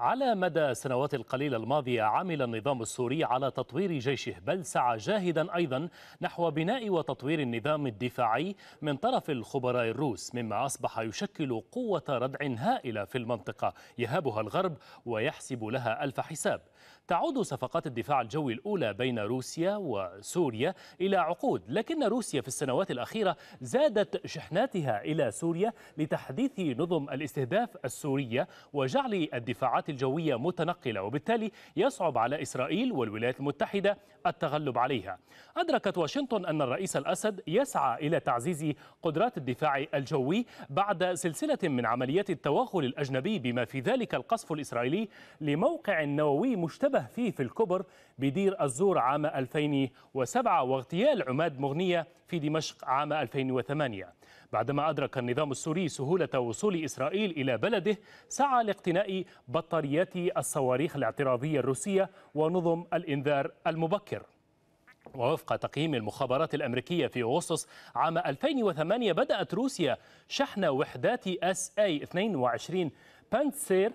على مدى السنوات القليلة الماضية عمل النظام السوري على تطوير جيشه بل سعى جاهدا أيضا نحو بناء وتطوير النظام الدفاعي من طرف الخبراء الروس مما أصبح يشكل قوة ردع هائلة في المنطقة يهابها الغرب ويحسب لها ألف حساب تعود صفقات الدفاع الجوي الأولى بين روسيا وسوريا إلى عقود لكن روسيا في السنوات الأخيرة زادت شحناتها إلى سوريا لتحديث نظم الاستهداف السورية وجعل الدفاعات الجوية متنقلة وبالتالي يصعب على إسرائيل والولايات المتحدة التغلب عليها أدركت واشنطن أن الرئيس الأسد يسعى إلى تعزيز قدرات الدفاع الجوي بعد سلسلة من عمليات التوغل الأجنبي بما في ذلك القصف الإسرائيلي لموقع نووي مشتبه شبه فيه في الكبر بدير الزور عام 2007 واغتيال عماد مغنية في دمشق عام 2008 بعدما أدرك النظام السوري سهولة وصول إسرائيل إلى بلده سعى لاقتناء بطاريات الصواريخ الاعتراضية الروسية ونظم الإنذار المبكر ووفق تقييم المخابرات الأمريكية في أغسطس عام 2008 بدأت روسيا شحن وحدات اس اي 22 بانسير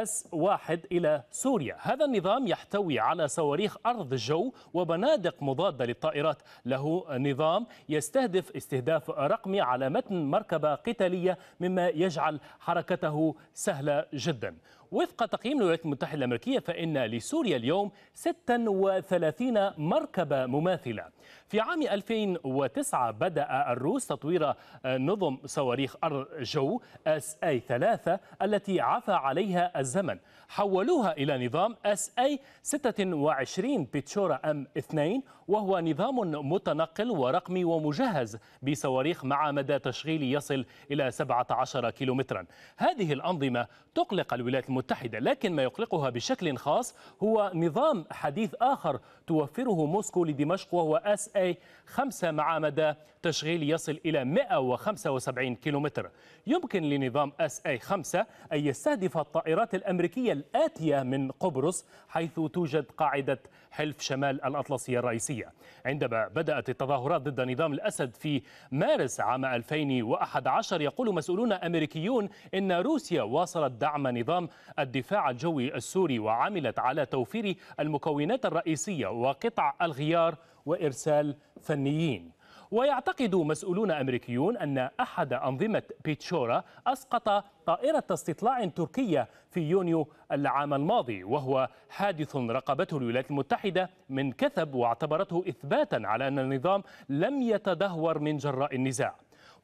اس 1 الى سوريا. هذا النظام يحتوي على صواريخ ارض جو وبنادق مضاده للطائرات، له نظام يستهدف استهداف رقمي على متن مركبه قتاليه مما يجعل حركته سهله جدا. وفق تقييم الولايات المتحدة الأمريكية فإن لسوريا اليوم 36 مركبة مماثلة في عام 2009 بدأ الروس تطوير آه، نظم صواريخ جو اس اي 3 التي عفى عليها الزمن حولوها إلى نظام اس اي 26 بيتشورا ام 2 وهو نظام متنقل ورقمي ومجهز بصواريخ مع مدى تشغيل يصل إلى 17 كيلومترا هذه الأنظمة تقلق الولايات المتحدة المتحدة لكن ما يقلقها بشكل خاص هو نظام حديث آخر توفره موسكو لدمشق وهو اس اي 5 مع مدى تشغيل يصل إلى 175 كيلومتر يمكن لنظام اس اي 5 أن يستهدف الطائرات الأمريكية الآتية من قبرص حيث توجد قاعدة حلف شمال الأطلسية الرئيسية عندما بدأت التظاهرات ضد نظام الأسد في مارس عام 2011 يقول مسؤولون أمريكيون إن روسيا واصلت دعم نظام الدفاع الجوي السوري وعملت على توفير المكونات الرئيسية وقطع الغيار وإرسال فنيين ويعتقد مسؤولون أمريكيون أن أحد أنظمة بيتشورا أسقط طائرة استطلاع تركية في يونيو العام الماضي وهو حادث رقبته الولايات المتحدة من كثب واعتبرته إثباتا على أن النظام لم يتدهور من جراء النزاع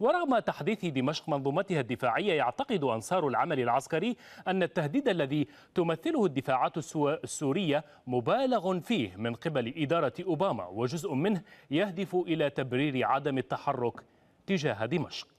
ورغم تحديث دمشق منظومتها الدفاعية يعتقد أنصار العمل العسكري أن التهديد الذي تمثله الدفاعات السورية مبالغ فيه من قبل إدارة أوباما وجزء منه يهدف إلى تبرير عدم التحرك تجاه دمشق